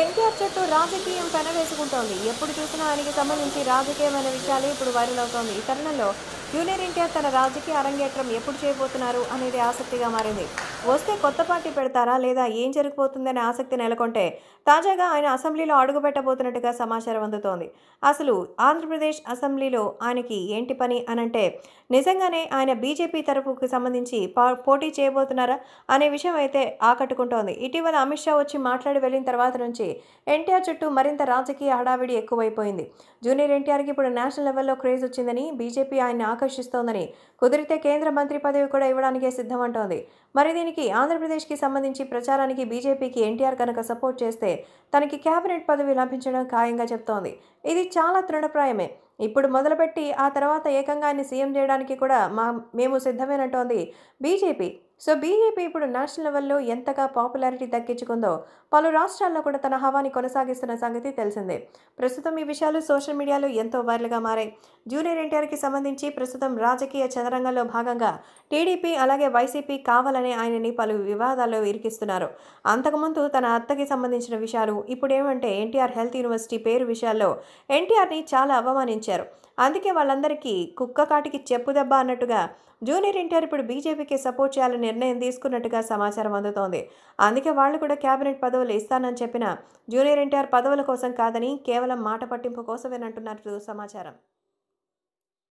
ఎన్టీఆర్ చుట్టూ రాజకీయం పెనవేసుకుంటోంది ఎప్పుడు చూసినా ఆయనకి సంబంధించి రాజకీయమైన విషయాలు ఇప్పుడు వైరల్ అవుతోంది ఈ తరుణంలో జూనియర్ ఎన్టీఆర్ తన రాజకీయ అరంగేట్రం ఎప్పుడు చేయబోతున్నారు అనేది ఆసక్తిగా మారింది వస్తే కొత్త పార్టీ పెడతారా లేదా ఏం జరిగిపోతుందనే ఆసక్తి నెలకొంటే తాజాగా ఆయన అసెంబ్లీలో అడుగుపెట్టబోతున్నట్టుగా సమాచారం అందుతోంది అసలు ఆంధ్రప్రదేశ్ అసెంబ్లీలో ఆయనకి ఏంటి పని అనంటే నిజంగానే ఆయన బీజేపీ తరపుకు సంబంధించి పోటీ చేయబోతున్నారా అనే విషయం అయితే ఆకట్టుకుంటోంది ఇటీవల అమిత్ షా వచ్చి మాట్లాడి వెళ్ళిన తర్వాత నుంచి ఎన్టీఆర్ చుట్టూ మరింత రాజకీయ హడావిడి ఎక్కువైపోయింది జూనియర్ ఎన్టీఆర్కి ఇప్పుడు నేషనల్ లెవెల్లో క్రేజ్ వచ్చిందని బీజేపీ ఆయన ఆకర్షిస్తోందని కుదిరితే కేంద్ర మంత్రి పదవి కూడా ఇవ్వడానికే సిద్ధమంటోంది మరి దీనికి ఆంధ్రప్రదేశ్కి సంబంధించి ప్రచారానికి బీజేపీకి ఎన్టీఆర్ కనుక సపోర్ట్ చేస్తే తనకి కేబినెట్ పదవి లభించడం ఖాయంగా చెప్తోంది ఇది చాలా తృణప్రాయమే ఇప్పుడు మొదలుపెట్టి ఆ తర్వాత ఏకంగా ఆయన సీఎం చేయడానికి కూడా మా మేము సిద్ధమేనంటోంది బీజేపీ సో బీజేపీ ఇప్పుడు నేషనల్ లెవెల్లో ఎంతగా పాపులారిటీ దక్కించుకుందో పలు రాష్ట్రాల్లో కూడా తన హవాని కొనసాగిస్తున్న సంగతి తెలిసిందే ప్రస్తుతం ఈ విషయాలు సోషల్ మీడియాలో ఎంతో వైరల్గా మారాయి జూనియర్ ఎన్టీఆర్కి సంబంధించి ప్రస్తుతం రాజకీయ చదరంగంలో భాగంగా టీడీపీ అలాగే వైసీపీ కావాలనే ఆయనని పలు వివాదాల్లో ఇరికిస్తున్నారు అంతకుముందు తన అత్తకి సంబంధించిన విషయాలు ఇప్పుడేమంటే ఎన్టీఆర్ హెల్త్ యూనివర్సిటీ పేరు విషయాల్లో ఎన్టీఆర్ని చాలా అవమానించారు అందుకే వాళ్ళందరికీ కుక్క కాటికి చెప్పు దెబ్బ అన్నట్టుగా జూనియర్ ఎన్టీఆర్ ఇప్పుడు బీజేపీకి సపోర్ట్ చేయాలని నిర్ణయం తీసుకున్నట్టుగా సమాచారం అందుతోంది అందుకే వాళ్ళు కూడా కేబినెట్ పదవులు ఇస్తానని చెప్పిన జూనియర్ ఎన్టీఆర్ పదవుల కోసం కాదని కేవలం మాట పట్టింపు కోసమేనంటున్నట్టు సమాచారం